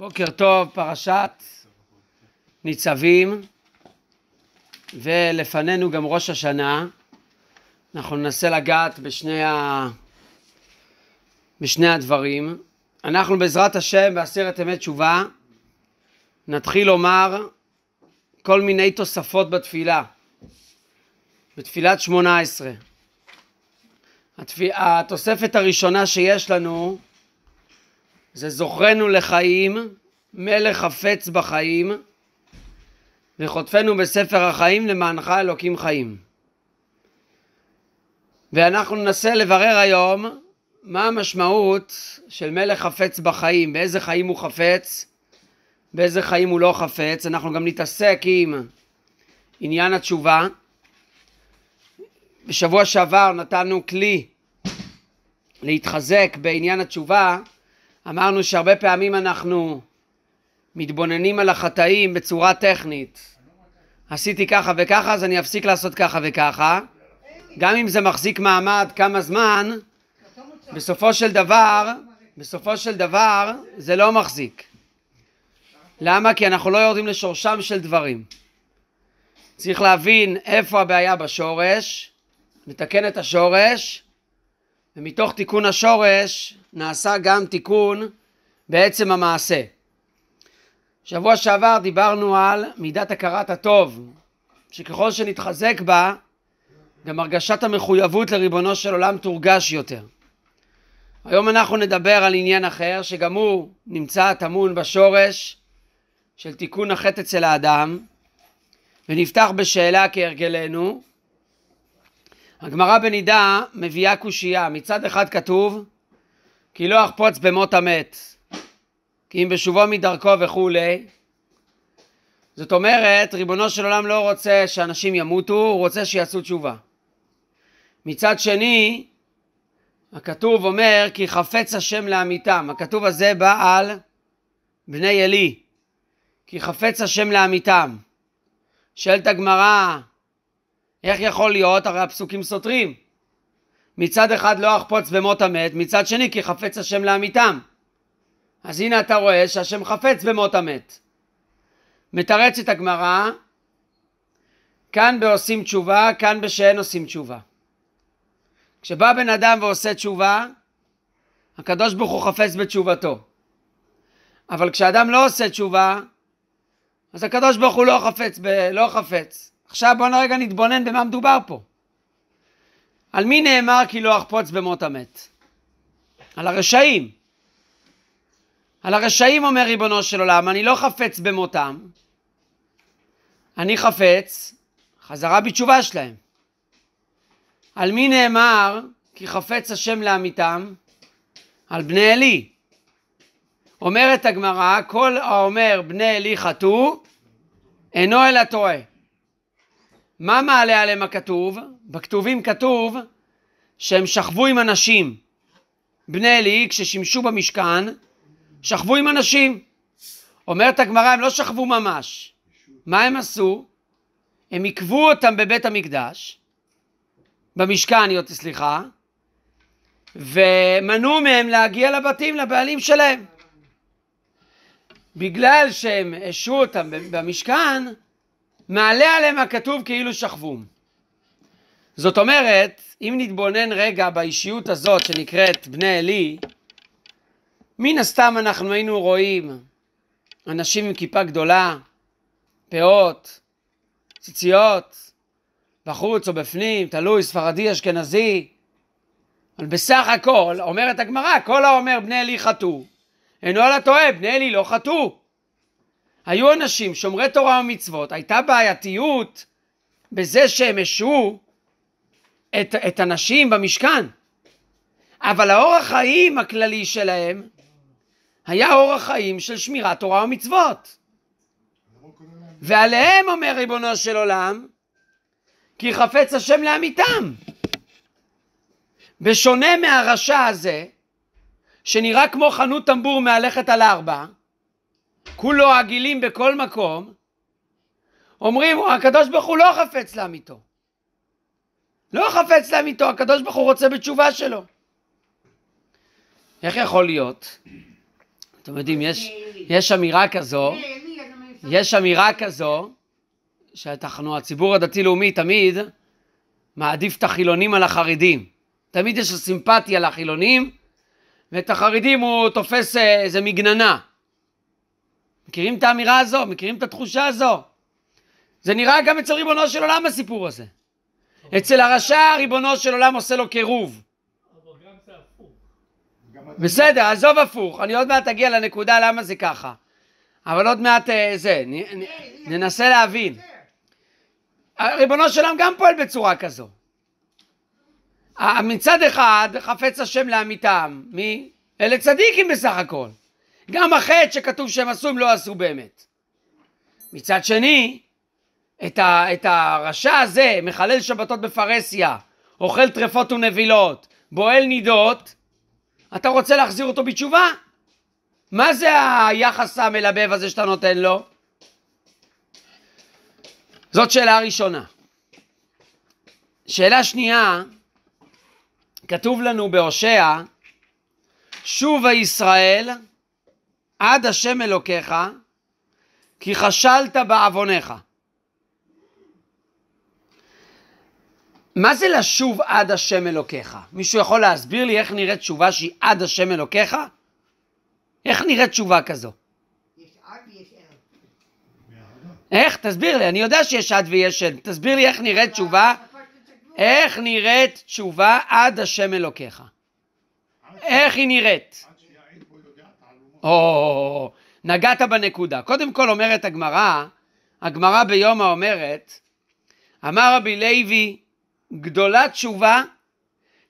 בוקר טוב, פרשת ניצבים, ולפנינו גם ראש השנה. אנחנו ננסה לגעת בשני, ה... בשני הדברים. אנחנו בעזרת השם, בעשרת אמת תשובה, נתחיל לומר כל מיני תוספות בתפילה, בתפילת שמונה עשרה. התפ... התוספת הראשונה שיש לנו זה זוכרנו לחיים, מלך חפץ בחיים, וחוטפנו בספר החיים למענך אלוקים חיים. ואנחנו ננסה לברר היום מה המשמעות של מלך חפץ בחיים, באיזה חיים הוא חפץ, באיזה חיים הוא לא חפץ. אנחנו גם נתעסק עם עניין התשובה. בשבוע שעבר נתנו כלי להתחזק בעניין התשובה אמרנו שהרבה פעמים אנחנו מתבוננים על החטאים בצורה טכנית. עשיתי ככה וככה, אז אני אפסיק לעשות ככה וככה. גם אם זה מחזיק מעמד כמה זמן, בסופו של דבר, בסופו של דבר, זה לא מחזיק. למה? כי אנחנו לא יורדים לשורשם של דברים. צריך להבין איפה הבעיה בשורש, לתקן את השורש, ומתוך תיקון השורש נעשה גם תיקון בעצם המעשה. שבוע שעבר דיברנו על מידת הכרת הטוב, שככל שנתחזק בה, גם הרגשת המחויבות לריבונו של עולם תורגש יותר. היום אנחנו נדבר על עניין אחר, שגם הוא נמצא טמון בשורש של תיקון החטא אצל האדם, ונפתח בשאלה כהרגלנו, הגמרא בנידה מביאה קושייה, מצד אחד כתוב כי לא אחפוץ במות המת, כי אם בשובו מדרכו וכולי. זאת אומרת, ריבונו של עולם לא רוצה שאנשים ימותו, הוא רוצה שיעשו תשובה. מצד שני, הכתוב אומר כי חפץ השם לעמיתם, הכתוב הזה בא על בני עלי, כי חפץ השם לעמיתם. שואלת הגמרא, איך יכול להיות? הרי הפסוקים סותרים. מצד אחד לא אחפוץ במות המת, מצד שני כי חפץ השם לעמיתם. אז הנה אתה רואה שהשם חפץ במות המת. מתרצת הגמרא, כאן בעושים תשובה, כאן בשאין עושים תשובה. כשבא בן אדם ועושה תשובה, הקדוש ברוך הוא חפץ בתשובתו. אבל כשאדם לא עושה תשובה, אז הקדוש ברוך הוא לא חפץ, ב, לא חפץ. עכשיו בואו נרגע נתבונן במה מדובר פה. על מי נאמר כי לא אחפוץ במות המת? על הרשעים. על הרשעים אומר ריבונו של עולם, אני לא חפץ במותם, אני חפץ חזרה בתשובה שלהם. על מי נאמר כי חפץ השם לעמיתם? על בני עלי. אומרת הגמרא, כל האומר בני עלי חטאו, אינו אלא טועה. מה מעלה עליהם הכתוב? בכתובים כתוב שהם שכבו עם אנשים. בני אלי, כששימשו במשכן, שכבו עם אנשים. אומרת הגמרא, הם לא שכבו ממש. מה הם עשו? הם עיכבו אותם בבית המקדש, במשכן, יוטי סליחה, ומנעו מהם להגיע לבתים, לבעלים שלהם. בגלל שהם השעו אותם במשכן, מעלה עליהם הכתוב כאילו שכבו. זאת אומרת, אם נתבונן רגע באישיות הזאת שנקראת בני עלי, מן הסתם אנחנו היינו רואים אנשים עם כיפה גדולה, פאות, ציציות, בחוץ או בפנים, תלוי, ספרדי, אשכנזי. אבל בסך הכל, אומרת הגמרא, כל האומר בני עלי חטאו, אינו על טועה, בני עלי לא חטאו. היו אנשים שומרי תורה ומצוות, הייתה בעייתיות בזה שהם השעו את, את הנשים במשכן, אבל האורח חיים הכללי שלהם היה אורח חיים של שמירת תורה ומצוות. ועליהם אומר ריבונו של עולם, כי חפץ השם לעמיתם. בשונה מהרשע הזה, שנראה כמו חנות טמבור מהלכת על ארבע, כולו עגילים בכל מקום, אומרים הקדוש ברוך הוא לא חפץ לאמיתו. לא חפץ לאמיתו, הקדוש ברוך הוא רוצה בתשובה שלו. איך יכול להיות? אתם יודעים, יש, יש אמירה כזו, יש אמירה כזו, שאנחנו, הציבור הדתי-לאומי תמיד מעדיף את החילונים על החרדים. תמיד יש לו סימפתיה לחילונים, ואת החרדים הוא תופס אה, איזה מגננה. מכירים את האמירה הזו? מכירים את התחושה הזו? זה נראה גם אצל ריבונו של עולם הסיפור הזה. אצל הרשע ריבונו של עולם עושה לו קירוב. בסדר, עזוב הפוך, אני עוד מעט אגיע לנקודה למה זה ככה. אבל עוד מעט אה, זה, ננסה להבין. אה, ריבונו של עולם גם פועל בצורה כזו. אה, מצד אחד חפץ השם לעמיתם, מי? אלה צדיקים בסך הכל. גם החטא שכתוב שהם עשו הם לא עשו באמת. מצד שני, את, ה, את הרשע הזה, מחלל שבתות בפרהסיה, אוכל טרפות ונבילות, בועל נידות, אתה רוצה להחזיר אותו בתשובה? מה זה היחס המלבב הזה שאתה נותן לו? זאת שאלה ראשונה. שאלה שנייה, כתוב לנו בהושע, שובה ישראל עד השם אלוקיך, כי חשלת בעווניך. מה זה לשוב עד השם אלוקיך? מישהו יכול להסביר לי איך נראית תשובה שהיא עד השם אלוקיך? איך נראית תשובה כזו? איך? תסביר לי, אני יודע שיש עד ויש עד. תסביר לי איך נראית תשובה, איך נראית תשובה עד השם אלוקיך. אה, איך היא נראית? או, נגעת בנקודה. קודם כל אומרת הגמרא, הגמרא ביומא אומרת, אמר רבי לוי, גדולה תשובה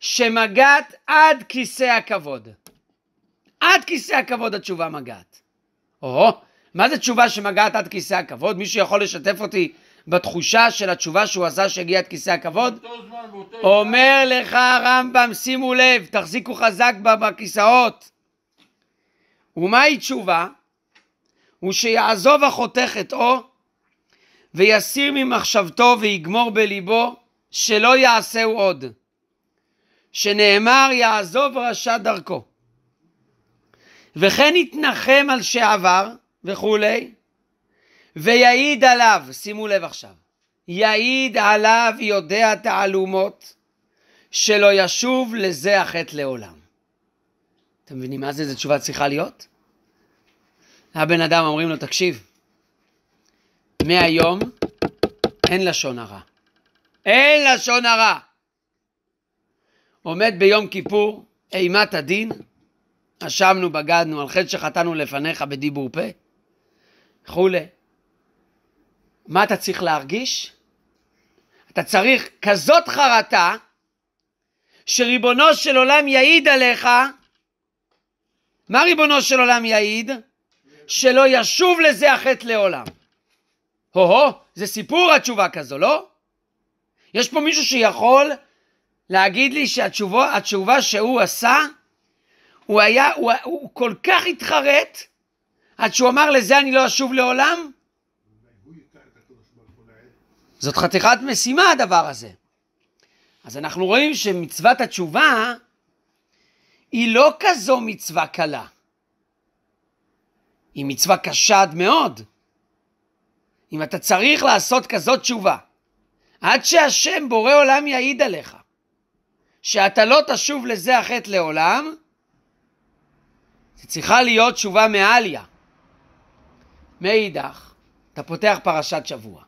שמגעת עד כיסא הכבוד. עד כיסא הכבוד התשובה מגעת. או, מה זה תשובה שמגעת עד כיסא הכבוד? מישהו יכול לשתף אותי בתחושה של התשובה שהוא עשה שהגיע עד כיסא הכבוד? אומר לך הרמב"ם, שימו לב, תחזיקו חזק בכיסאות. ומהי תשובה? הוא שיעזוב החותך את חטאו ויסיר ממחשבתו ויגמור בליבו שלא יעשהו עוד. שנאמר יעזוב רשע דרכו. וכן יתנחם על שעבר וכולי ויעיד עליו, שימו לב עכשיו, יעיד עליו יודע תעלומות שלא ישוב לזה החטא לעולם. אתם מבינים מה זה? זו תשובה צריכה להיות? הבן אדם אומרים לו, תקשיב, מהיום אין לשון הרע. אין לשון הרע. עומד ביום כיפור, אימת הדין, אשמנו, בגדנו, על חטא שחטאנו לפניך בדיבור פה, וכולי. מה אתה צריך להרגיש? אתה צריך כזאת חרטה, שריבונו של עולם יעיד עליך. מה ריבונו של עולם יעיד? שלא ישוב לזה החטא לעולם. הו-הו, זה סיפור התשובה כזו, לא? יש פה מישהו שיכול להגיד לי שהתשובה שהוא עשה, הוא היה, הוא, הוא כל כך התחרט, עד שהוא אמר לזה אני לא אשוב לעולם? זאת חתיכת משימה הדבר הזה. אז אנחנו רואים שמצוות התשובה היא לא כזו מצווה קלה. היא מצווה קשה עד מאוד. אם אתה צריך לעשות כזאת תשובה, עד שהשם בורא עולם יעיד עליך, שאתה לא תשוב לזה החטא לעולם, זה צריכה להיות תשובה מעליה. מאידך, אתה פותח פרשת שבוע.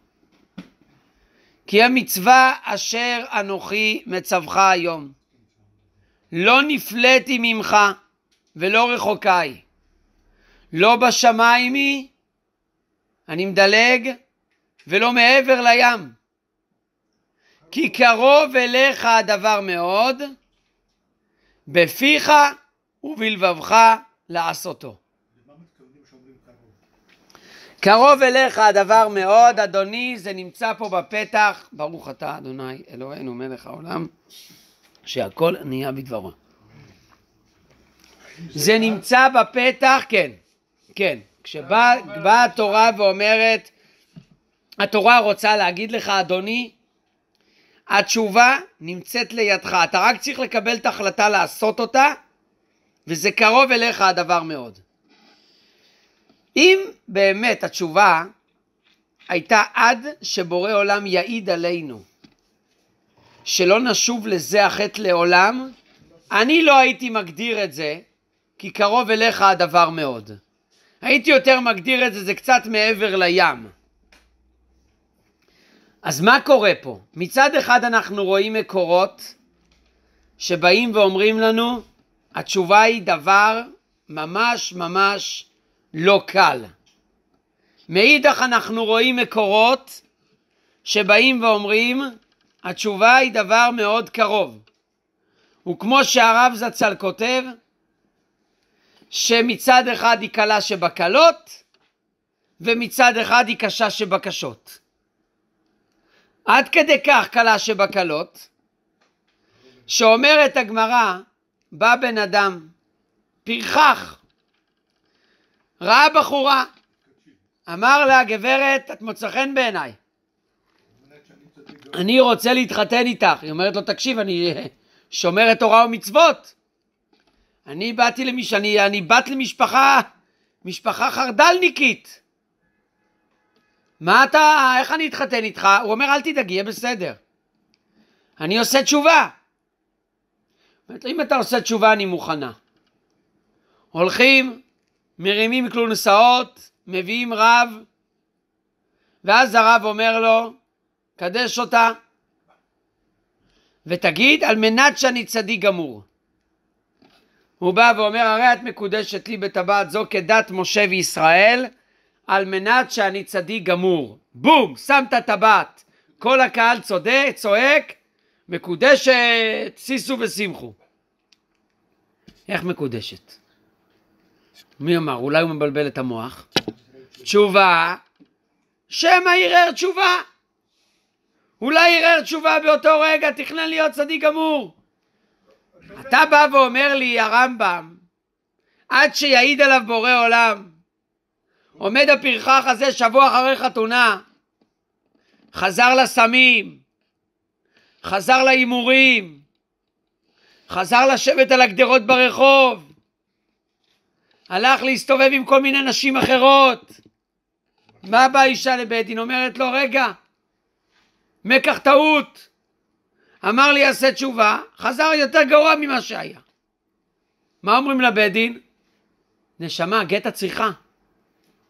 כי המצווה אשר אנוכי מצווך היום, לא נפלאתי ממך ולא רחוקה היא. לא בשמיים היא, אני מדלג, ולא מעבר לים. כי קרוב אליך הדבר מאוד, בפיך ובלבבך לעשותו. קרוב אליך הדבר מאוד, אדוני, זה נמצא פה בפתח, ברוך אתה אדוני אלוהינו מלך העולם, שהכל נהיה בדברו. זה נמצא בפתח, כן. כן, כשבאה התורה ואומרת, התורה רוצה להגיד לך, אדוני, התשובה נמצאת לידך, אתה רק צריך לקבל את ההחלטה לעשות אותה, וזה קרוב אליך הדבר מאוד. אם באמת התשובה הייתה עד שבורא עולם יעיד עלינו, שלא נשוב לזה החטא לעולם, אני לא הייתי מגדיר את זה, כי קרוב אליך הדבר מאוד. הייתי יותר מגדיר את זה, זה קצת מעבר לים. אז מה קורה פה? מצד אחד אנחנו רואים מקורות שבאים ואומרים לנו, התשובה היא דבר ממש ממש לא קל. מאידך אנחנו רואים מקורות שבאים ואומרים, התשובה היא דבר מאוד קרוב. וכמו שהרב זצ"ל כותב, שמצד אחד היא קלה שבקלות ומצד אחד היא קשה שבקשות. עד כדי כך קלה שבקלות, שאומרת הגמרא, בא בן אדם, פרחח, ראה בחורה, אמר לה, גברת, את מוצא חן בעיניי, אני רוצה להתחתן איתך. היא אומרת לו, תקשיב, אני שומרת תורה ומצוות. אני באתי למש... אני, אני בת למשפחה, משפחה חרדלניקית. מה אתה, איך אני אתחתן איתך? הוא אומר, אל תדאגי, יהיה בסדר. אני עושה תשובה. אומרת אם אתה עושה תשובה, אני מוכנה. הולכים, מרימים כלול נשאות, מביאים רב, ואז הרב אומר לו, קדש אותה, ותגיד, על מנת שאני צדיק גמור. הוא בא ואומר, הרי את מקודשת לי בטבעת זו כדת משה וישראל, על מנת שאני צדיק גמור. בום, שם את הטבעת. כל הקהל צודק, צועק, מקודשת, שישו ושמחו. איך מקודשת? מי אמר? אולי הוא מבלבל את המוח. תשובה, שמא ערער תשובה. אולי ערער תשובה באותו רגע, תכנן להיות צדיק גמור. אתה בא ואומר לי הרמב"ם, עד שיעיד עליו בורא עולם, עומד הפרחח הזה שבוע אחרי חתונה, חזר לסמים, חזר להימורים, חזר לשבת על הגדרות ברחוב, הלך להסתובב עם כל מיני נשים אחרות. מה באה אישה לבית דין? אומרת לו, רגע, מקח טעות. אמר לי עשה תשובה, חזר יותר גרוע ממה שהיה. מה אומרים לבית דין? נשמה, גט הצריכה.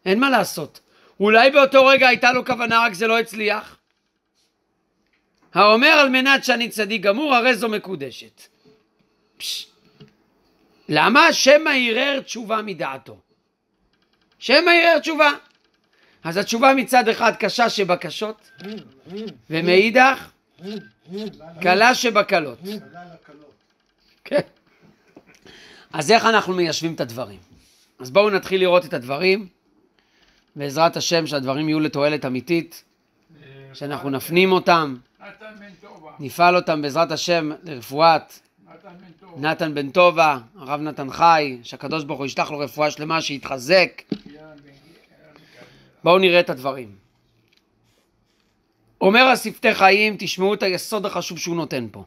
אין מה לעשות. אולי באותו רגע הייתה לו כוונה, רק זה לא הצליח. האומר על מנת שאני צדיק גמור, הרי זו מקודשת. פש. למה? שמא ערער תשובה מדעתו. שמא ערער תשובה. אז התשובה מצד אחד קשה שבקשות, ומאידך קלה שבקלות. כן. אז איך אנחנו מיישבים את הדברים? אז בואו נתחיל לראות את הדברים, בעזרת השם שהדברים יהיו לתועלת אמיתית, שאנחנו אה, נפנים אותם, נפעל אותם בעזרת השם לרפואת נתן בן טובה, הרב נתן חי, שהקדוש ברוך הוא ישלח לו רפואה שלמה, שיתחזק. בואו נראה את הדברים. אומר השפתי חיים, תשמעו את היסוד החשוב שהוא נותן פה.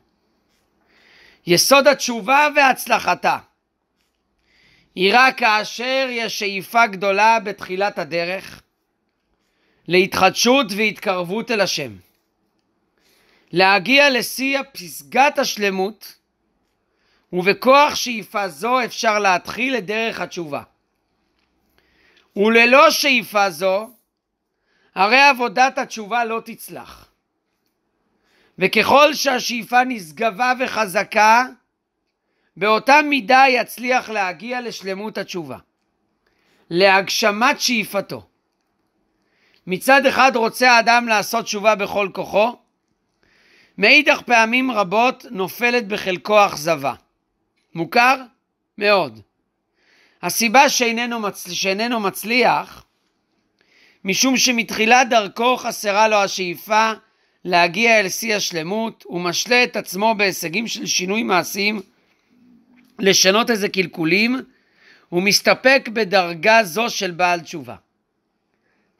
יסוד התשובה והצלחתה היא רק כאשר יש שאיפה גדולה בתחילת הדרך להתחדשות והתקרבות אל השם. להגיע לשיא פסגת השלמות ובכוח שאיפה זו אפשר להתחיל את דרך התשובה. וללא שאיפה זו הרי עבודת התשובה לא תצלח. וככל שהשאיפה נשגבה וחזקה, באותה מידה יצליח להגיע לשלמות התשובה, להגשמת שאיפתו. מצד אחד רוצה האדם לעשות תשובה בכל כוחו, מאידך פעמים רבות נופלת בחלקו אכזבה. מוכר? מאוד. הסיבה שאיננו, מצ... שאיננו מצליח משום שמתחילת דרכו חסרה לו השאיפה להגיע אל שיא השלמות, הוא משלה את עצמו בהישגים של שינוי מעשים, לשנות איזה קלקולים, הוא מסתפק בדרגה זו של בעל תשובה.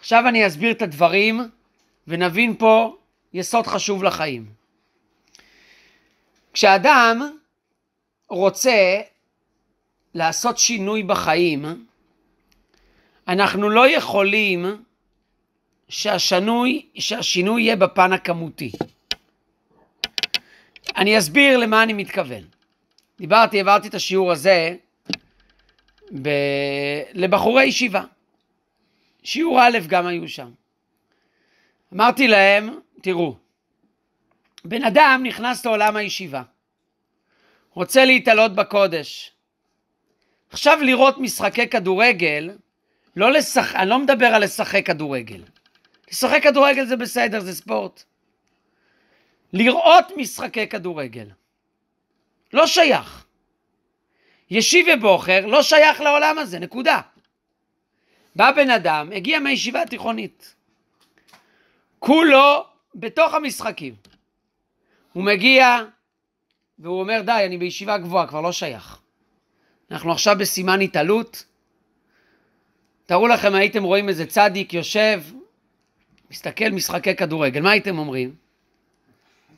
עכשיו אני אסביר את הדברים ונבין פה יסוד חשוב לחיים. כשאדם רוצה לעשות שינוי בחיים, אנחנו לא יכולים שהשינוי, שהשינוי יהיה בפן הכמותי. אני אסביר למה אני מתכוון. דיברתי, העברתי את השיעור הזה ב... לבחורי ישיבה. שיעור א' גם היו שם. אמרתי להם, תראו, בן אדם נכנס לעולם הישיבה, רוצה להתעלות בקודש. עכשיו לראות משחקי כדורגל, לא לשח... אני לא מדבר על לשחק כדורגל. לשחק כדורגל זה בסדר, זה ספורט. לראות משחקי כדורגל. לא שייך. ישיב ובוחר לא שייך לעולם הזה, נקודה. בא בן אדם, הגיע מהישיבה התיכונית. כולו בתוך המשחקים. הוא מגיע והוא אומר, די, אני בישיבה גבוהה, כבר לא שייך. אנחנו עכשיו בסימן התעלות. תארו לכם, הייתם רואים איזה צדיק יושב, מסתכל משחקי כדורגל, מה הייתם אומרים?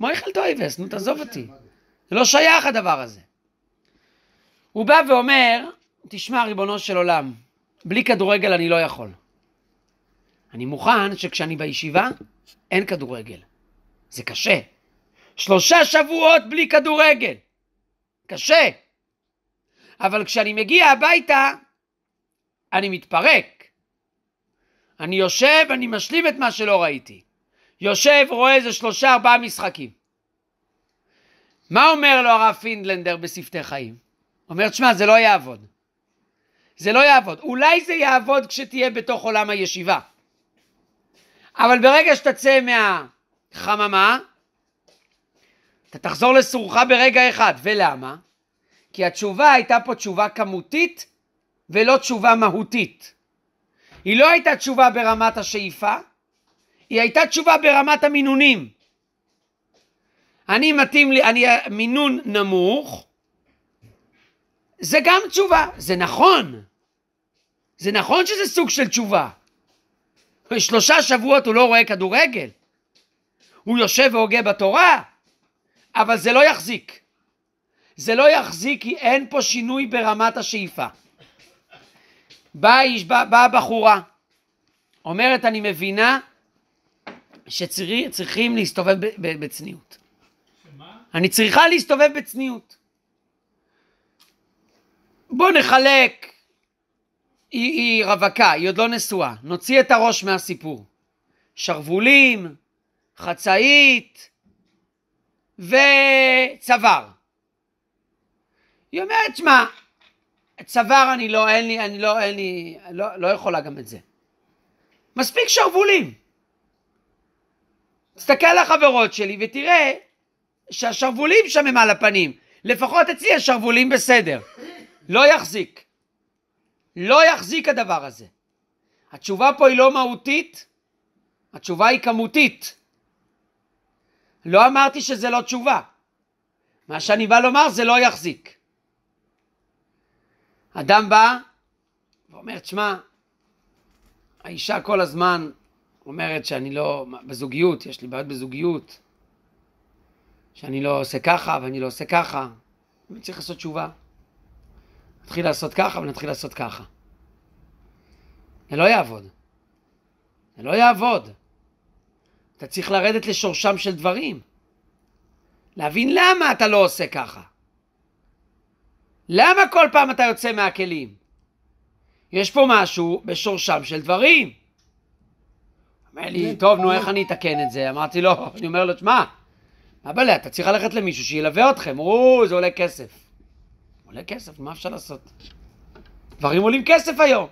מויכל טויבס, נו תעזוב אותי. זה לא שייך הדבר הזה. הוא בא ואומר, תשמע ריבונו של עולם, בלי כדורגל אני לא יכול. אני מוכן שכשאני בישיבה, אין כדורגל. זה קשה. שלושה שבועות בלי כדורגל. קשה. אבל כשאני מגיע הביתה, אני מתפרק. אני יושב, אני משלים את מה שלא ראיתי. יושב, רואה איזה שלושה ארבעה משחקים. מה אומר לו הרב פינדלנדר בשפתי חיים? אומר, תשמע, זה לא יעבוד. זה לא יעבוד. אולי זה יעבוד כשתהיה בתוך עולם הישיבה. אבל ברגע שתצא מהחממה, אתה תחזור לסורך ברגע אחד. ולמה? כי התשובה הייתה פה תשובה כמותית ולא תשובה מהותית. היא לא הייתה תשובה ברמת השאיפה, היא הייתה תשובה ברמת המינונים. אני מתאים לי, אני מינון נמוך, זה גם תשובה, זה נכון. זה נכון שזה סוג של תשובה. שלושה שבועות הוא לא רואה כדורגל, הוא יושב והוגה בתורה, אבל זה לא יחזיק. זה לא יחזיק כי אין פה שינוי ברמת השאיפה. באה בא, בא בחורה, אומרת, אני מבינה שצריכים להסתובב בצניעות. שמה? אני צריכה להסתובב בצניעות. בוא נחלק, היא, היא רווקה, היא עוד לא נשואה, נוציא את הראש מהסיפור. שרוולים, חצאית וצוואר. היא אומרת, שמע, צוואר אני לא, אין לי, אני לא, אין לי, לא, לא יכולה גם את זה. מספיק שרוולים. תסתכל על החברות שלי ותראה שהשרוולים שם הם על הפנים. לפחות אצלי השרוולים בסדר. לא יחזיק. לא יחזיק הדבר הזה. התשובה פה היא לא מהותית, התשובה היא כמותית. לא אמרתי שזה לא תשובה. מה שאני בא לומר זה לא יחזיק. אדם בא ואומר, תשמע, האישה כל הזמן אומרת שאני לא, בזוגיות, יש לי בעיות בזוגיות, שאני לא עושה ככה ואני לא עושה ככה, אני צריך לעשות תשובה. נתחיל לעשות ככה ונתחיל לעשות ככה. זה לא יעבוד. זה לא יעבוד. אתה צריך לרדת לשורשם של דברים. להבין למה אתה לא עושה ככה. למה כל פעם אתה יוצא מהכלים? יש פה משהו בשורשם של דברים. אמר לי, טוב, נו, נכון. איך אני אתקן את זה? אמרתי לו, אני אומר לו, תשמע, בלה, אתה צריך ללכת למישהו שילווה אתכם, אמרו, זה עולה כסף. עולה כסף, מה אפשר לעשות? דברים עולים כסף היום.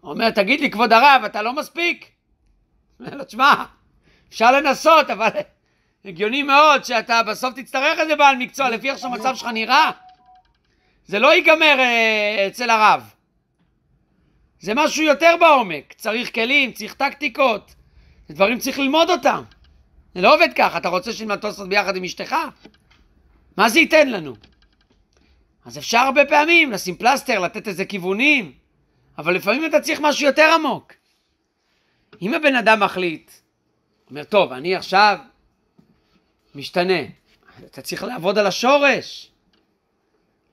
הוא אומר, תגיד לי, כבוד הרב, אתה לא מספיק? אומר לו, תשמע, אפשר לנסות, אבל הגיוני מאוד שאתה בסוף תצטרך איזה בעל מקצוע, לא, לפי איך לא. שהמצב שלך נראה. זה לא ייגמר אה, אצל הרב. זה משהו יותר בעומק. צריך כלים, צריך טקטיקות. זה דברים צריך ללמוד אותם. זה לא עובד ככה. אתה רוצה שנלמד תוספות ביחד עם אשתך? מה זה ייתן לנו? אז אפשר הרבה פעמים לשים פלסטר, לתת איזה כיוונים, אבל לפעמים אתה צריך משהו יותר עמוק. אם הבן אדם מחליט, אומר, טוב, אני עכשיו משתנה. אתה צריך לעבוד על השורש.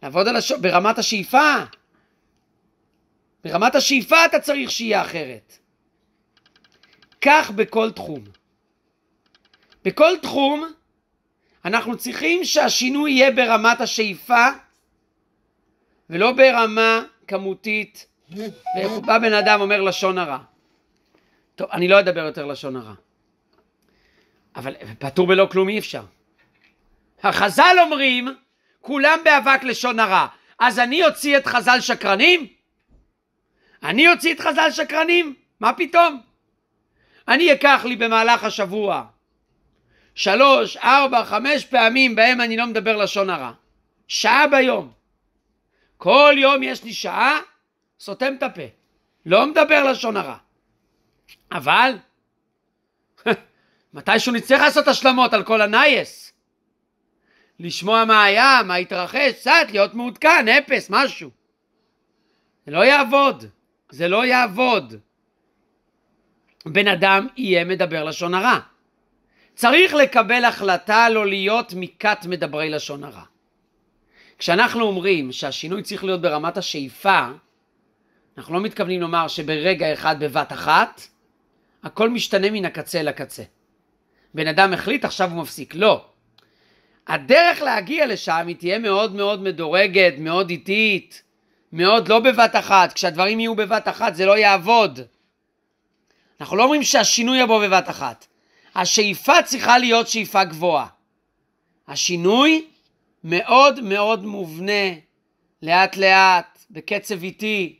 לעבוד על השורש, ברמת השאיפה. ברמת השאיפה אתה צריך שיהיה אחרת. כך בכל תחום. בכל תחום אנחנו צריכים שהשינוי יהיה ברמת השאיפה ולא ברמה כמותית. בא בן אדם אומר לשון הרע. טוב, אני לא אדבר יותר לשון הרע. אבל פטור בלא כלום אי אפשר. החז"ל אומרים, כולם באבק לשון הרע. אז אני אוציא את חז"ל שקרנים? אני אוציא את חז"ל שקרנים? מה פתאום? אני אקח לי במהלך השבוע שלוש, ארבע, חמש פעמים בהם אני לא מדבר לשון הרע. שעה ביום. כל יום יש לי שעה, סותם את הפה. לא מדבר לשון הרע. אבל מתישהו נצטרך לעשות השלמות על כל הנייס. לשמוע מה היה, מה התרחש, קצת להיות מעודכן, אפס, משהו. זה לא יעבוד. זה לא יעבוד. בן אדם יהיה מדבר לשון הרע. צריך לקבל החלטה לא להיות מכת מדברי לשון הרע. כשאנחנו אומרים שהשינוי צריך להיות ברמת השאיפה, אנחנו לא מתכוונים לומר שברגע אחד בבת אחת, הכל משתנה מן הקצה לקצה. בן אדם החליט, עכשיו הוא מפסיק. לא. הדרך להגיע לשם היא תהיה מאוד מאוד מדורגת, מאוד איטית, מאוד לא בבת אחת. כשהדברים יהיו בבת אחת זה לא יעבוד. אנחנו לא אומרים שהשינוי יבוא בבת אחת. השאיפה צריכה להיות שאיפה גבוהה. השינוי מאוד מאוד מובנה, לאט לאט, בקצב איטי.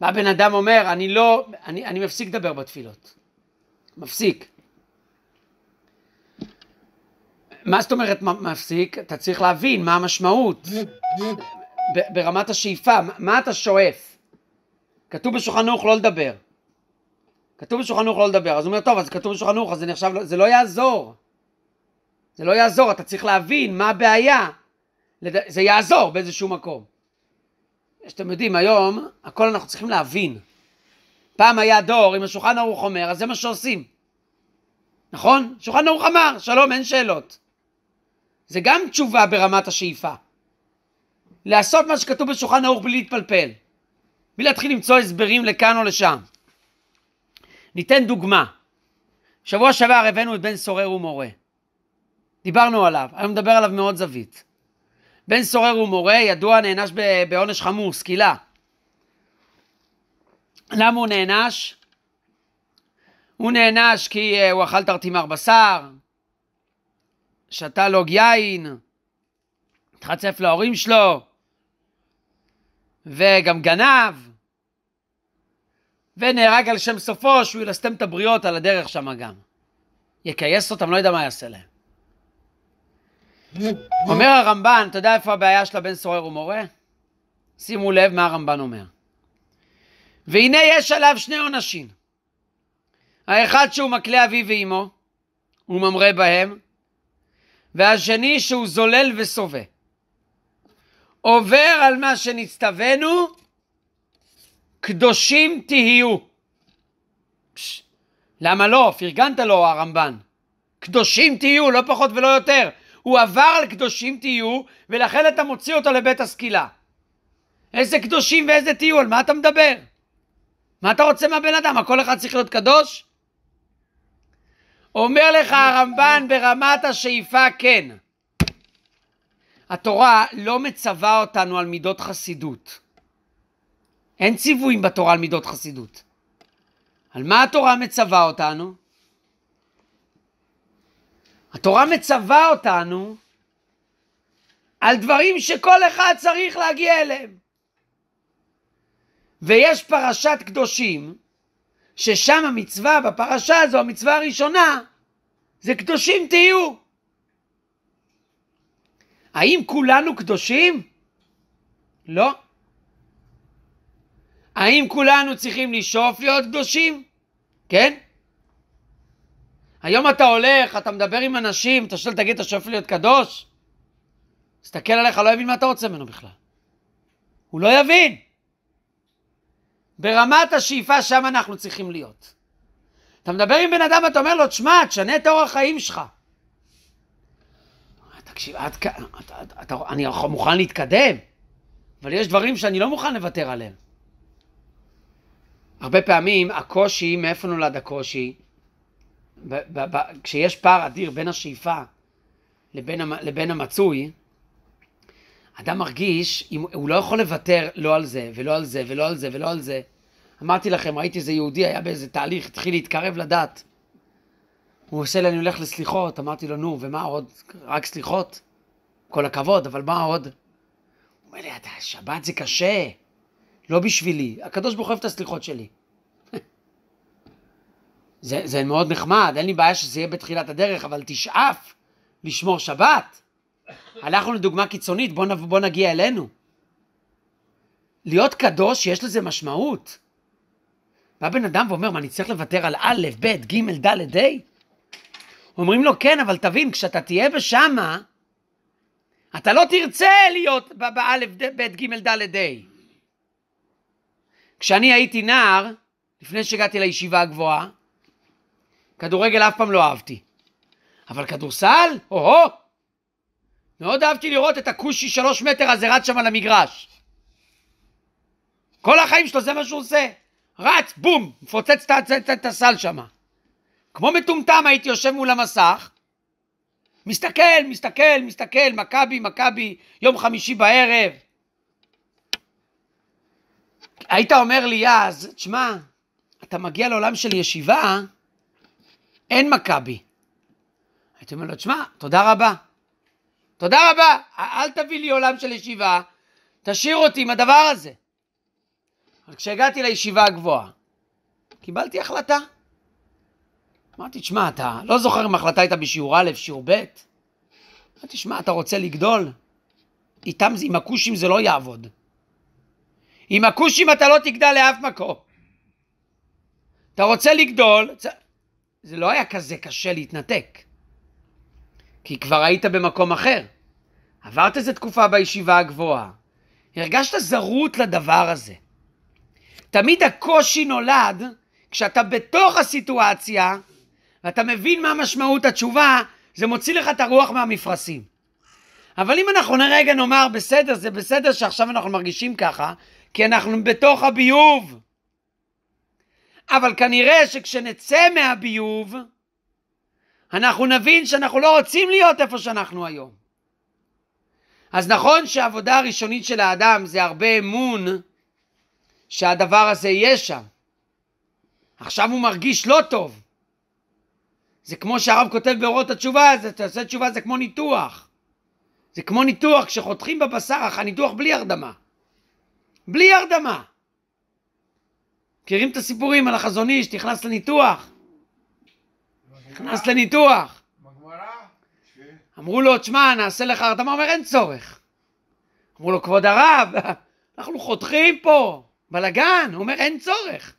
מה בן אדם אומר? אני לא, אני, אני מפסיק לדבר בתפילות. מפסיק. מה זאת אומרת מפסיק? אתה צריך להבין מה המשמעות. ברמת השאיפה, מה אתה שואף? כתוב בשולחן נוח לא לדבר. כתוב בשולחן נוח לא לדבר. אז הוא אומר, טוב, אז כתוב בשולחן נוח, אז אני עכשיו, לא- זה לא יעזור. זה לא יעזור, אתה צריך להבין מה הבעיה. זה יעזור באיזשהו מקום. שאתם יודעים, היום הכל אנחנו צריכים להבין. פעם היה דור, אם השולחן ערוך אומר, אז זה מה שעושים. נכון? שולחן ערוך אמר, שלום, אין שאלות. זה גם תשובה ברמת השאיפה. לעשות מה שכתוב בשולחן ערוך בלי להתפלפל, בלי להתחיל למצוא הסברים לכאן או לשם. ניתן דוגמה. שבוע שעבר הבאנו את בן סורר ומורה. דיברנו עליו, היום נדבר עליו מאוד זווית. בן סורר ומורה ידוע נענש בעונש חמור, סקילה. למה הוא נענש? הוא נענש כי אה, הוא אכל תרטימר בשר, שתה לו לא יין, התחצף להורים שלו, וגם גנב, ונהרג על שם סופו שהוא ילסתם את הבריות על הדרך שם גם. יכייס אותם, לא יודע מה יעשה להם. אומר הרמב"ן, אתה יודע איפה הבעיה של הבן סורר ומורה? שימו לב מה הרמב"ן אומר. והנה יש עליו שני עונשים. האחד שהוא מקלה אביו ואימו, הוא ממרה בהם, והשני שהוא זולל וסובה. עובר על מה שנצטווינו, קדושים תהיו. פש, למה לא? פרגנת לו הרמב"ן. קדושים תהיו, לא פחות ולא יותר. הוא עבר על קדושים תהיו, ולכן אתה מוציא אותו לבית הסקילה. איזה קדושים ואיזה תהיו, על מה אתה מדבר? מה אתה רוצה מהבן אדם? הכל אחד צריך להיות קדוש? אומר לך הרמב"ן ברמת השאיפה כן. התורה לא מצווה אותנו על מידות חסידות. אין ציוויים בתורה על מידות חסידות. על מה התורה מצווה אותנו? התורה מצווה אותנו על דברים שכל אחד צריך להגיע אליהם. ויש פרשת קדושים, ששם המצווה בפרשה הזו, המצווה הראשונה, זה קדושים תהיו. האם כולנו קדושים? לא. האם כולנו צריכים לשאוף להיות קדושים? כן. היום אתה הולך, אתה מדבר עם אנשים, אתה שואל, תגיד, אתה שואף להיות קדוש? מסתכל עליך, לא יבין מה אתה רוצה ממנו בכלל. הוא לא יבין. ברמת השאיפה שם אנחנו צריכים להיות. אתה מדבר עם בן אדם אתה אומר לו, תשמע, תשנה את אורח החיים שלך. אה, תקשיב, עד כאן, אני מוכן להתקדם, אבל יש דברים שאני לא מוכן לוותר עליהם. הרבה פעמים הקושי, מאיפה נולד הקושי? ב, ב, ב, כשיש פער אדיר בין השאיפה לבין, לבין המצוי, אדם מרגיש, אם, הוא לא יכול לוותר לא על זה, ולא על זה, ולא על זה, ולא על זה. אמרתי לכם, ראיתי איזה יהודי, היה באיזה תהליך, התחיל להתקרב לדת. הוא עושה לי, אני הולך לסליחות. אמרתי לו, נו, ומה עוד? רק סליחות? כל הכבוד, אבל מה עוד? הוא אומר לי, אתה, שבת זה קשה, לא בשבילי. הקדוש ברוך הוא אוהב את הסליחות שלי. זה, זה מאוד נחמד, אין לי בעיה שזה יהיה בתחילת הדרך, אבל תשאף לשמור שבת. הלכנו לדוגמה קיצונית, בוא, נב... בוא נגיע אלינו. להיות קדוש, יש לזה משמעות. בא בן אדם ואומר, מה, אני צריך לוותר על א', ב', ג', ד', ה'? אומרים לו, כן, אבל תבין, כשאתה תהיה בשמה, אתה לא תרצה להיות באלף, ב', ג', ד', ה'. כשאני הייתי נער, לפני שהגעתי לישיבה הגבוהה, כדורגל אף פעם לא אהבתי. אבל כדורסל, או-הו, מאוד אהבתי לראות את הכושי שלוש מטר הזה רץ שם על המגרש. כל החיים שלו זה מה שהוא עושה. רץ, בום, מפוצץ את הסל שם. כמו מטומטם הייתי יושב מול המסך, מסתכל, מסתכל, מסתכל, מכבי, מכבי, יום חמישי בערב. היית אומר לי אז, תשמע, אתה מגיע לעולם של ישיבה, אין מכבי. הייתי אומר לו, תשמע, תודה רבה. תודה רבה, אל תביא לי עולם של ישיבה, תשאיר אותי עם הדבר הזה. אבל כשהגעתי לישיבה הגבוהה, קיבלתי החלטה. אמרתי, תשמע, אתה לא זוכר אם ההחלטה הייתה בשיעור א', שיעור ב'. אמרתי, תשמע, אתה רוצה לגדול? איתם, עם הכושים זה לא יעבוד. עם הכושים אתה לא תגדל לאף מקום. אתה רוצה לגדול, זה לא היה כזה קשה להתנתק. כי כבר היית במקום אחר. עברת איזה תקופה בישיבה הגבוהה, הרגשת זרות לדבר הזה. תמיד הקושי נולד כשאתה בתוך הסיטואציה ואתה מבין מה משמעות התשובה, זה מוציא לך את הרוח מהמפרשים. אבל אם אנחנו לרגע נאמר, בסדר, זה בסדר שעכשיו אנחנו מרגישים ככה, כי אנחנו בתוך הביוב. אבל כנראה שכשנצא מהביוב, אנחנו נבין שאנחנו לא רוצים להיות איפה שאנחנו היום. אז נכון שהעבודה הראשונית של האדם זה הרבה אמון שהדבר הזה יהיה שם. עכשיו הוא מרגיש לא טוב. זה כמו שהרב כותב באורות התשובה, זה, אתה עושה תשובה זה כמו ניתוח. זה כמו ניתוח, כשחותכים בבשר, אך הניתוח בלי הרדמה. בלי הרדמה. מכירים את הסיפורים על החזון איש, נכנס לניתוח? נכנס לניתוח. אמרו לו, תשמע, נעשה לך הרדמה, אומר, אין צורך. אמרו לו, כבוד הרב, אנחנו חותכים פה, בלאגן, הוא אומר, אין צורך.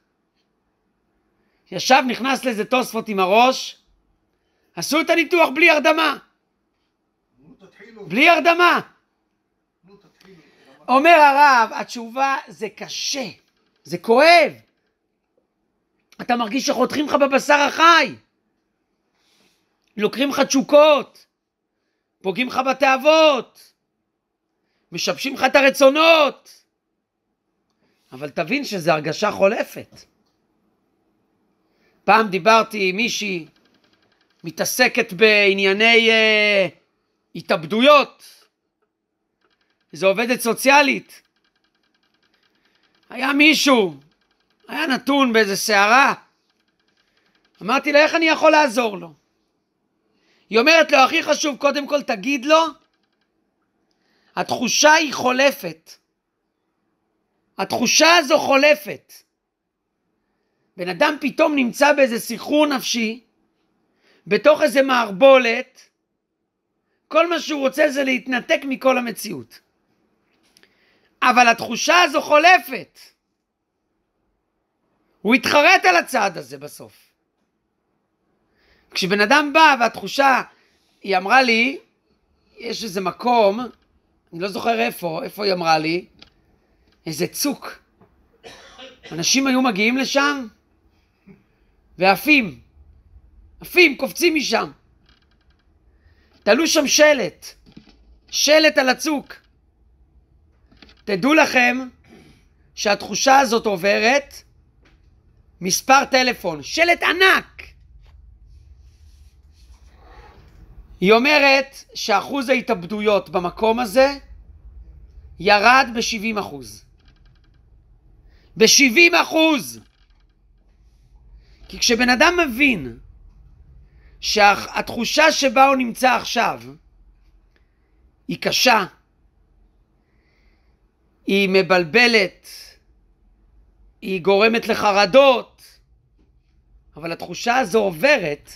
ישב, נכנס לאיזה תוספות עם הראש, עשו את הניתוח בלי הרדמה. בלי הרדמה. אומר הרב, התשובה זה קשה, זה כואב. אתה מרגיש שחותכים לך בבשר החי. לוקחים לך תשוקות. פוגעים לך בתאוות, משבשים לך את הרצונות. אבל תבין שזו הרגשה חולפת. פעם דיברתי עם מישהי מתעסקת בענייני אה, התאבדויות, איזו עובדת סוציאלית. היה מישהו, היה נתון באיזה סערה. אמרתי לה, איך אני יכול לעזור לו? היא אומרת לו, הכי חשוב, קודם כל תגיד לו, התחושה היא חולפת. התחושה הזו חולפת. בן אדם פתאום נמצא באיזה סחרור נפשי, בתוך איזה מערבולת, כל מה שהוא רוצה זה להתנתק מכל המציאות. אבל התחושה הזו חולפת. הוא התחרט על הצעד הזה בסוף. כשבן אדם בא והתחושה, היא אמרה לי, יש איזה מקום, אני לא זוכר איפה, איפה היא אמרה לי, איזה צוק. אנשים היו מגיעים לשם ועפים, עפים, קופצים משם. תלו שם שלט, שלט על הצוק. תדעו לכם שהתחושה הזאת עוברת מספר טלפון, שלט ענק היא אומרת שאחוז ההתאבדויות במקום הזה ירד ב-70 אחוז. ב-70 אחוז! כי כשבן אדם מבין שהתחושה שבה הוא נמצא עכשיו היא קשה, היא מבלבלת, היא גורמת לחרדות, אבל התחושה הזו עוברת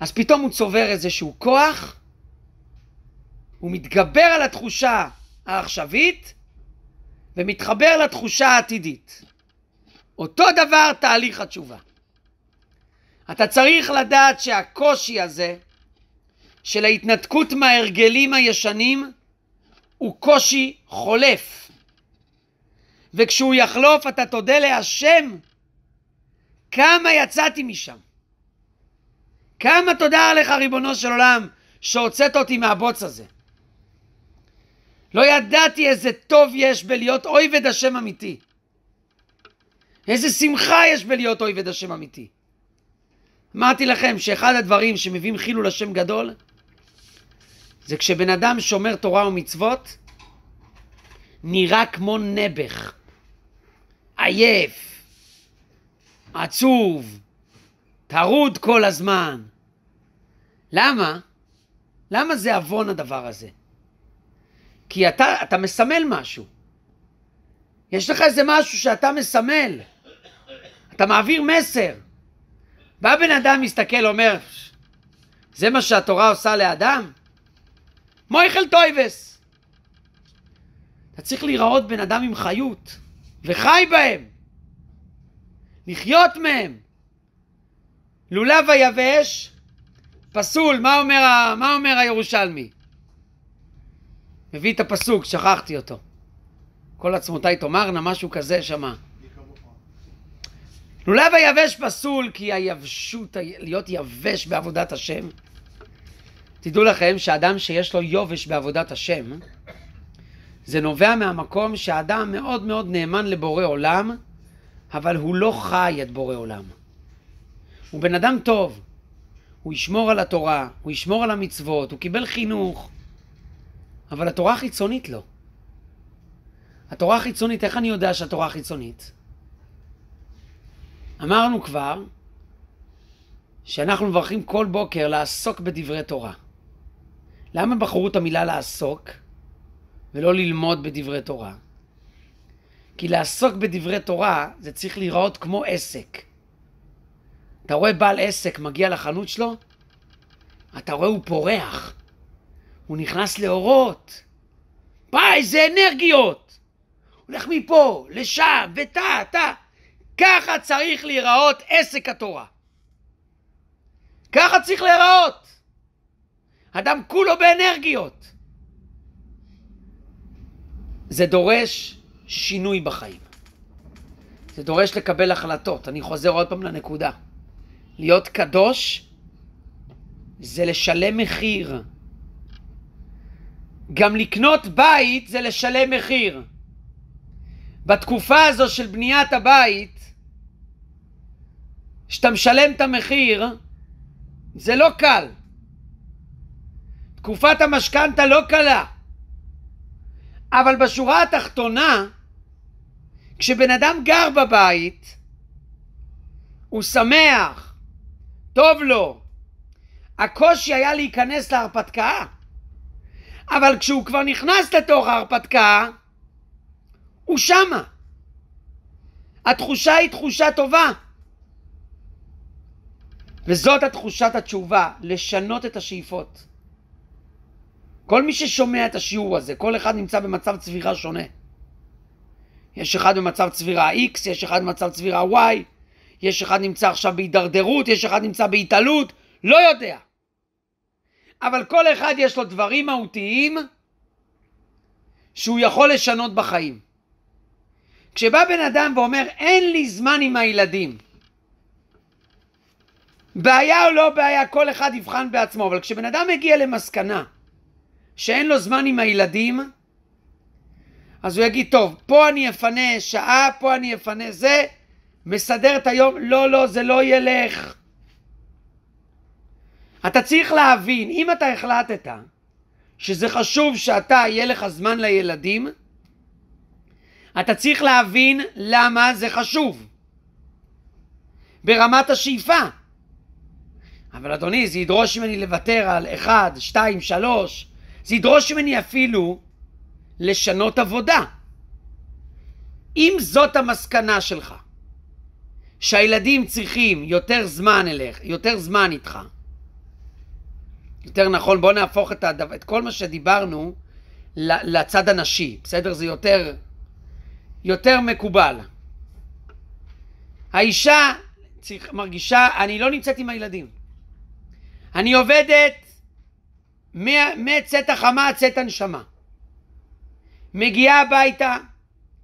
אז פתאום הוא צובר איזשהו כוח, הוא מתגבר על התחושה העכשווית ומתחבר לתחושה העתידית. אותו דבר תהליך התשובה. אתה צריך לדעת שהקושי הזה של ההתנתקות מההרגלים הישנים הוא קושי חולף. וכשהוא יחלוף אתה תודה להשם כמה יצאתי משם. כמה תודה עליך, ריבונו של עולם, שהוצאת אותי מהבוץ הזה. לא ידעתי איזה טוב יש בלהיות עובד השם אמיתי. איזה שמחה יש בלהיות עובד השם אמיתי. אמרתי לכם שאחד הדברים שמביאים חילול השם גדול, זה כשבן אדם שומר תורה ומצוות, נראה כמו נעבך, עייף, עצוב, טרוד כל הזמן. למה? למה זה עוון הדבר הזה? כי אתה, אתה מסמל משהו. יש לך איזה משהו שאתה מסמל. אתה מעביר מסר. בא בן אדם, מסתכל, אומר, זה מה שהתורה עושה לאדם? מויכל טויבס. אתה צריך להיראות בן אדם עם חיות, וחי בהם. לחיות מהם. לולב היבש פסול, מה אומר, מה אומר הירושלמי? מביא את הפסוק, שכחתי אותו. כל עצמותיי תאמרנה, משהו כזה שמע. לולב היבש פסול כי היבשות, להיות יבש בעבודת השם. תדעו לכם שאדם שיש לו יובש בעבודת השם, זה נובע מהמקום שאדם מאוד מאוד נאמן לבורא עולם, אבל הוא לא חי את בורא עולם. הוא בן אדם טוב, הוא ישמור על התורה, הוא ישמור על המצוות, הוא קיבל חינוך, אבל התורה החיצונית לא. התורה החיצונית, איך אני יודע שהתורה החיצונית? אמרנו כבר שאנחנו מברכים כל בוקר לעסוק בדברי תורה. למה בחרו את המילה לעסוק ולא ללמוד בדברי תורה? כי לעסוק בדברי תורה זה צריך להיראות כמו עסק. אתה רואה בעל עסק מגיע לחנות שלו, אתה רואה הוא פורח, הוא נכנס לאורות. בא, איזה אנרגיות! הולך מפה, לשם, ותה, תה. ככה צריך להיראות עסק התורה. ככה צריך להיראות. אדם כולו באנרגיות. זה דורש שינוי בחיים. זה דורש לקבל החלטות. אני חוזר עוד פעם לנקודה. להיות קדוש זה לשלם מחיר. גם לקנות בית זה לשלם מחיר. בתקופה הזו של בניית הבית, כשאתה משלם את המחיר, זה לא קל. תקופת המשכנתה לא קלה. אבל בשורה התחתונה, כשבן אדם גר בבית, הוא שמח, טוב לו. הקושי היה להיכנס להרפתקה, אבל כשהוא כבר נכנס לתוך ההרפתקה, הוא שמה. התחושה היא תחושה טובה. וזאת התחושת התשובה, לשנות את השאיפות. כל מי ששומע את השיעור הזה, כל אחד נמצא במצב צבירה שונה. יש אחד במצב צבירה X, יש אחד במצב צבירה Y, יש אחד נמצא עכשיו בהידרדרות, יש אחד נמצא בהתעלות, לא יודע. אבל כל אחד יש לו דברים מהותיים שהוא יכול לשנות בחיים. כשבא בן אדם ואומר, אין לי זמן עם הילדים, בעיה או לא בעיה, כל אחד יבחן בעצמו, אבל כשבן אדם מגיע למסקנה שאין לו זמן עם הילדים, אז הוא יגיד, טוב, פה אני אפנה שעה, פה אני אפנה זה, מסדר את היום, לא, לא, זה לא ילך. אתה צריך להבין, אם אתה החלטת שזה חשוב שאתה, יהיה לך זמן לילדים, אתה צריך להבין למה זה חשוב. ברמת השאיפה. אבל אדוני, זה ידרוש ממני לוותר על 1, 2, 3, זה ידרוש ממני אפילו לשנות עבודה. אם זאת המסקנה שלך, שהילדים צריכים יותר זמן אליך, יותר זמן איתך. יותר נכון, בואו נהפוך את, הדבר, את כל מה שדיברנו לצד הנשי, בסדר? זה יותר, יותר מקובל. האישה צריך, מרגישה, אני לא נמצאת עם הילדים. אני עובדת מצאת החמה עד צאת הנשמה. מגיעה הביתה,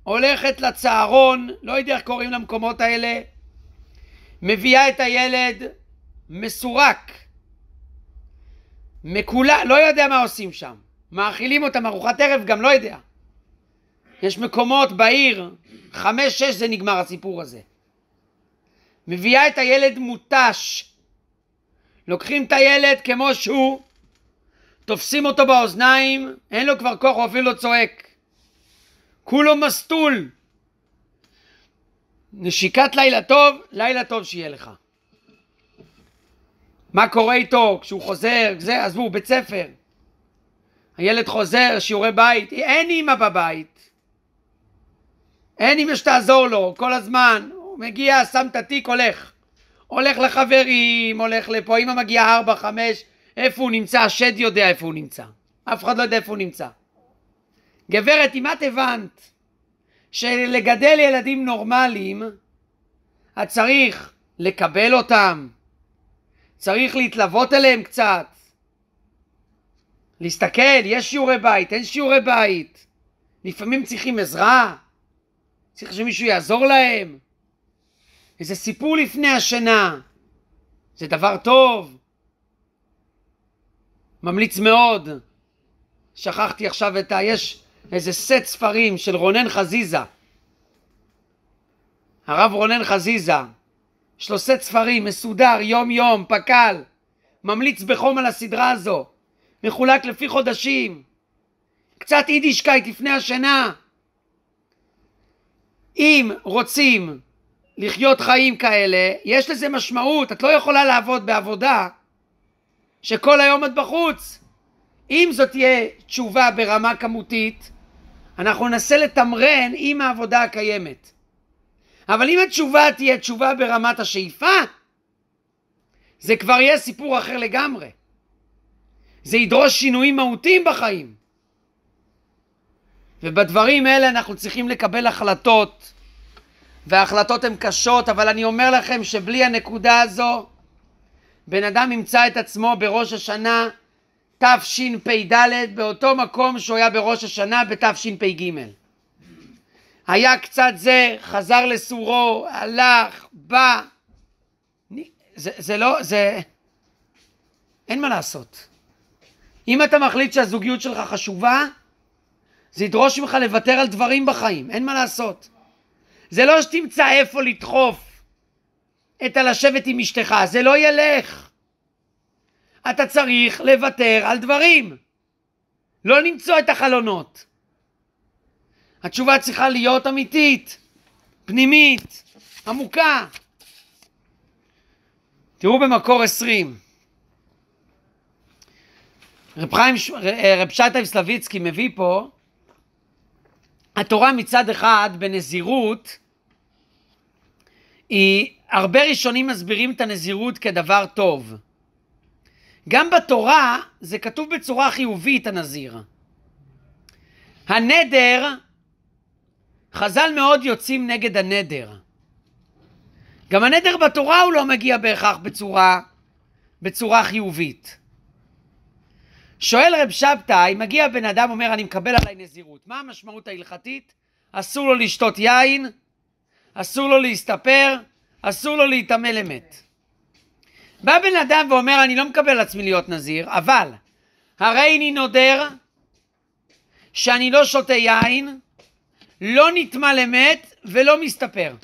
הולכת לצהרון, לא יודע איך קוראים למקומות האלה, מביאה את הילד מסורק, מקולה לא יודע מה עושים שם. מאכילים אותם ארוחת ערב, גם לא יודע. יש מקומות בעיר, חמש, שש זה נגמר הסיפור הזה. מביאה את הילד מותש. לוקחים את הילד כמו שהוא, תופסים אותו באוזניים, אין לו כבר כוח, הוא אפילו לא צועק. כולו מסטול. נשיקת לילה טוב, לילה טוב שיהיה לך. מה קורה איתו כשהוא חוזר, זה, עזבו, בית ספר. הילד חוזר, שיעורי בית, אין אימא בבית. אין אימא שתעזור לו, כל הזמן. הוא מגיע, שם את התיק, הולך. הולך לחברים, הולך לפה, אימא מגיעה ארבע, חמש, איפה הוא נמצא, השד יודע איפה הוא נמצא. אף אחד לא יודע איפה הוא נמצא. גברת, אם את הבנת שלגדל ילדים נורמליים, את צריך לקבל אותם, צריך להתלוות אליהם קצת, להסתכל, יש שיעורי בית, אין שיעורי בית, לפעמים צריכים עזרה, צריך שמישהו יעזור להם, איזה סיפור לפני השינה, זה דבר טוב, ממליץ מאוד. שכחתי עכשיו את ה... יש איזה סט ספרים של רונן חזיזה. הרב רונן חזיזה, יש לו סט ספרים מסודר, יום יום, פק"ל, ממליץ בחום על הסדרה הזו, מחולק לפי חודשים, קצת יידישקייט לפני השינה. אם רוצים לחיות חיים כאלה, יש לזה משמעות, את לא יכולה לעבוד בעבודה שכל היום את בחוץ. אם זאת תהיה תשובה ברמה כמותית, אנחנו ננסה לתמרן עם העבודה הקיימת. אבל אם התשובה תהיה תשובה ברמת השאיפה, זה כבר יהיה סיפור אחר לגמרי. זה ידרוש שינויים מהותיים בחיים. ובדברים האלה אנחנו צריכים לקבל החלטות, וההחלטות הן קשות, אבל אני אומר לכם שבלי הנקודה הזו, בן אדם ימצא את עצמו בראש השנה תשפ"ד, באותו מקום שהוא היה בראש השנה בתשפ"ג. היה קצת זה, חזר לסורו, הלך, בא. זה, זה לא, זה... אין מה לעשות. אם אתה מחליט שהזוגיות שלך חשובה, זה ידרוש ממך לוותר על דברים בחיים, אין מה לעשות. זה לא שתמצא איפה לדחוף את הלשבת עם אשתך, זה לא ילך. אתה צריך לוותר על דברים. לא למצוא את החלונות. התשובה צריכה להיות אמיתית, פנימית, עמוקה. תראו במקור עשרים. רב, אה, אה, רב שטייב סלביצקי מביא פה, התורה מצד אחד בנזירות, היא, הרבה ראשונים מסבירים את הנזירות כדבר טוב. גם בתורה זה כתוב בצורה חיובית הנזיר. הנדר, חז"ל מאוד יוצאים נגד הנדר. גם הנדר בתורה הוא לא מגיע בהכרח בצורה, בצורה חיובית. שואל רב שבתאי, מגיע בן אדם, אומר, אני מקבל עליי נזירות. מה המשמעות ההלכתית? אסור לו לשתות יין, אסור לו להסתפר, אסור לו להיטמא למת. בא בן אדם ואומר, אני לא מקבל על עצמי להיות נזיר, אבל הרי אני נודר שאני לא שותה יין, לא נטמא למת ולא מסתפר.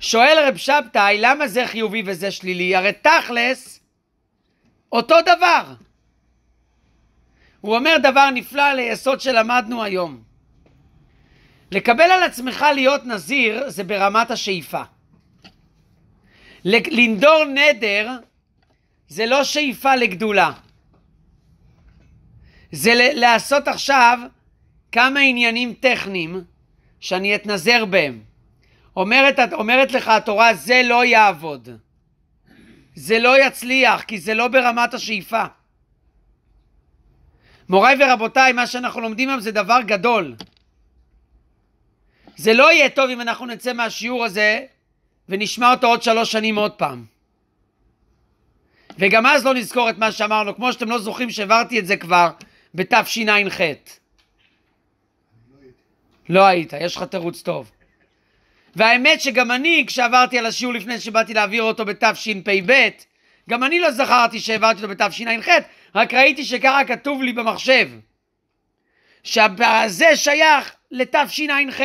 שואל רב שבתאי, למה זה חיובי וזה שלילי? הרי תכלס, אותו דבר. הוא אומר דבר נפלא ליסוד שלמדנו היום. לקבל על עצמך להיות נזיר זה ברמת השאיפה. לנדור נדר זה לא שאיפה לגדולה. זה לעשות עכשיו כמה עניינים טכניים שאני אתנזר בהם. אומרת, אומרת לך התורה, זה לא יעבוד. זה לא יצליח, כי זה לא ברמת השאיפה. מוריי ורבותיי, מה שאנחנו לומדים היום זה דבר גדול. זה לא יהיה טוב אם אנחנו נצא מהשיעור הזה ונשמע אותו עוד שלוש שנים עוד פעם. וגם אז לא נזכור את מה שאמרנו, כמו שאתם לא זוכרים שהעברתי את זה כבר בתשע"ח. לא היית, יש לך תירוץ טוב. והאמת שגם אני, כשעברתי על השיעור לפני שבאתי להעביר אותו בתשפ"ב, גם אני לא זכרתי שהעברתי אותו בתשע"ח, רק ראיתי שככה כתוב לי במחשב, שהזה שייך לתשע"ח.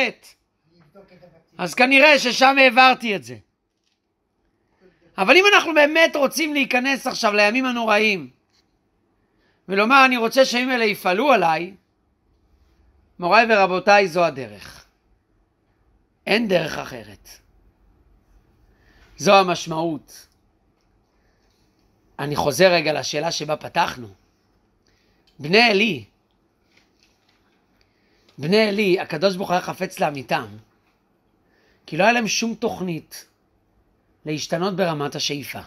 אז כנראה ששם העברתי את זה. אבל אם אנחנו באמת רוצים להיכנס עכשיו לימים הנוראים ולומר אני רוצה שהימים האלה יפעלו עליי, מוריי ורבותיי זו הדרך. אין דרך אחרת. זו המשמעות. אני חוזר רגע לשאלה שבה פתחנו. בני עלי, בני עלי, הקדוש ברוך הוא היה חפץ לעמיתם. כי לא היה להם שום תוכנית להשתנות ברמת השאיפה.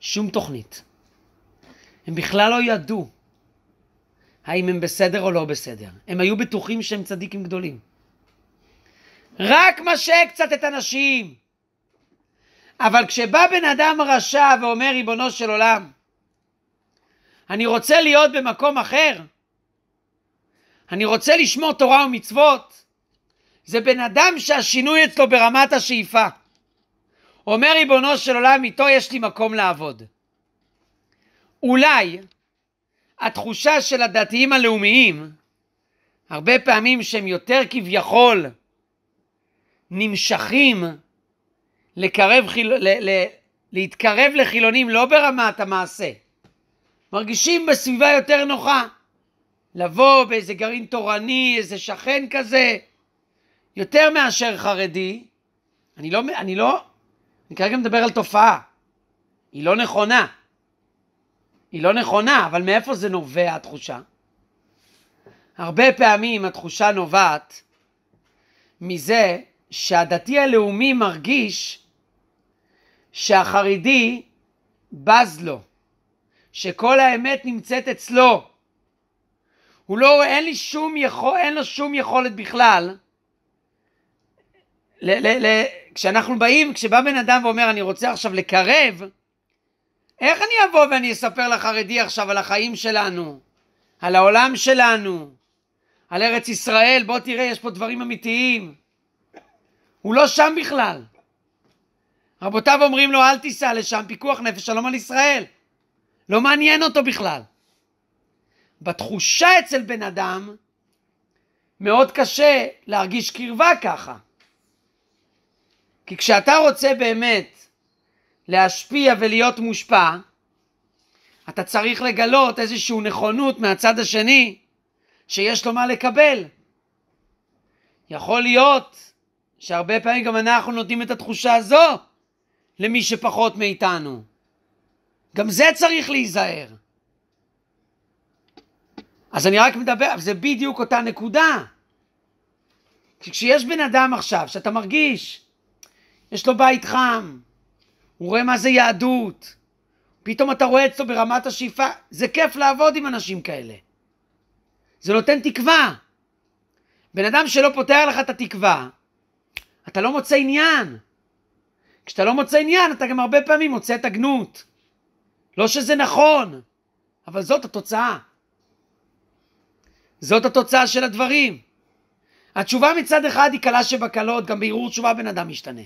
שום תוכנית. הם בכלל לא ידעו האם הם בסדר או לא בסדר. הם היו בטוחים שהם צדיקים גדולים. רק משה קצת את הנשים. אבל כשבא בן אדם רשע ואומר, ריבונו של עולם, אני רוצה להיות במקום אחר, אני רוצה לשמור תורה ומצוות, זה בן אדם שהשינוי אצלו ברמת השאיפה. אומר ריבונו של עולם, איתו יש לי מקום לעבוד. אולי התחושה של הדתיים הלאומיים, הרבה פעמים שהם יותר כביכול נמשכים לקרב חיל... ל... ל... להתקרב לחילונים לא ברמת המעשה, מרגישים בסביבה יותר נוחה. לבוא באיזה גרעין תורני, איזה שכן כזה, יותר מאשר חרדי, אני לא, אני לא, אני כרגע מדבר על תופעה, היא לא נכונה. היא לא נכונה, אבל מאיפה זה נובע התחושה? הרבה פעמים התחושה נובעת מזה שהדתי הלאומי מרגיש שהחרדי בז לו, שכל האמת נמצאת אצלו. הוא לא, אין לי שום יכול, אין לו שום יכולת בכלל ל- ל- ל- כשאנחנו באים, כשבא בן אדם ואומר אני רוצה עכשיו לקרב, איך אני אבוא ואני אספר לחרדי עכשיו על החיים שלנו, על העולם שלנו, על ארץ ישראל, בוא תראה, יש פה דברים אמיתיים. הוא לא שם בכלל. רבותיו אומרים לו, אל תיסע לשם, פיקוח נפש, שלום על ישראל. לא מעניין אותו בכלל. בתחושה אצל בן אדם, מאוד קשה להרגיש קרבה ככה. כי כשאתה רוצה באמת להשפיע ולהיות מושפע, אתה צריך לגלות איזושהי נכונות מהצד השני שיש לו מה לקבל. יכול להיות שהרבה פעמים גם אנחנו נותנים את התחושה הזו למי שפחות מאיתנו. גם זה צריך להיזהר. אז אני רק מדבר, זה בדיוק אותה נקודה. כשיש בן אדם עכשיו שאתה מרגיש יש לו בית חם, הוא רואה מה זה יהדות, פתאום אתה רואה אצלו ברמת השאיפה, זה כיף לעבוד עם אנשים כאלה. זה נותן תקווה. בן אדם שלא פותח לך את התקווה, אתה לא מוצא עניין. כשאתה לא מוצא עניין, אתה גם הרבה פעמים מוצא את הגנות. לא שזה נכון, אבל זאת התוצאה. זאת התוצאה של הדברים. התשובה מצד אחד היא קלה שבקלות, גם בערעור תשובה בן אדם משתנה.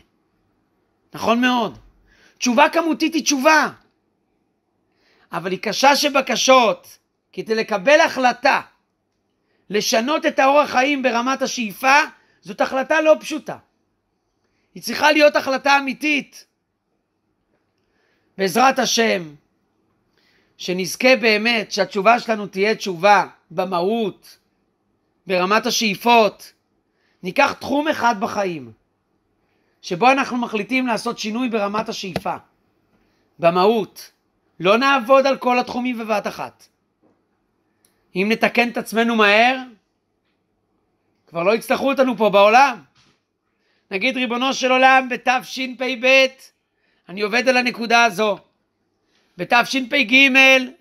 נכון מאוד. תשובה כמותית היא תשובה, אבל היא קשה שבקשות, כדי לקבל החלטה לשנות את האורח חיים ברמת השאיפה, זאת החלטה לא פשוטה. היא צריכה להיות החלטה אמיתית. בעזרת השם, שנזכה באמת שהתשובה שלנו תהיה תשובה במהות, ברמת השאיפות. ניקח תחום אחד בחיים, שבו אנחנו מחליטים לעשות שינוי ברמת השאיפה, במהות. לא נעבוד על כל התחומים בבת אחת. אם נתקן את עצמנו מהר, כבר לא יצטרכו אותנו פה בעולם. נגיד, ריבונו של עולם, בתשפ"ב אני עובד על הנקודה הזו. בתשפ"ג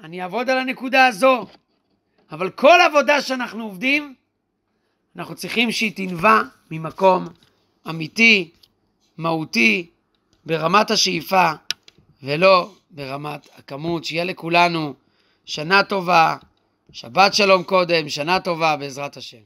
אני אעבוד על הנקודה הזו. אבל כל עבודה שאנחנו עובדים, אנחנו צריכים שהיא תנבע ממקום אמיתי, מהותי ברמת השאיפה ולא ברמת הכמות. שיהיה לכולנו שנה טובה, שבת שלום קודם, שנה טובה בעזרת השם.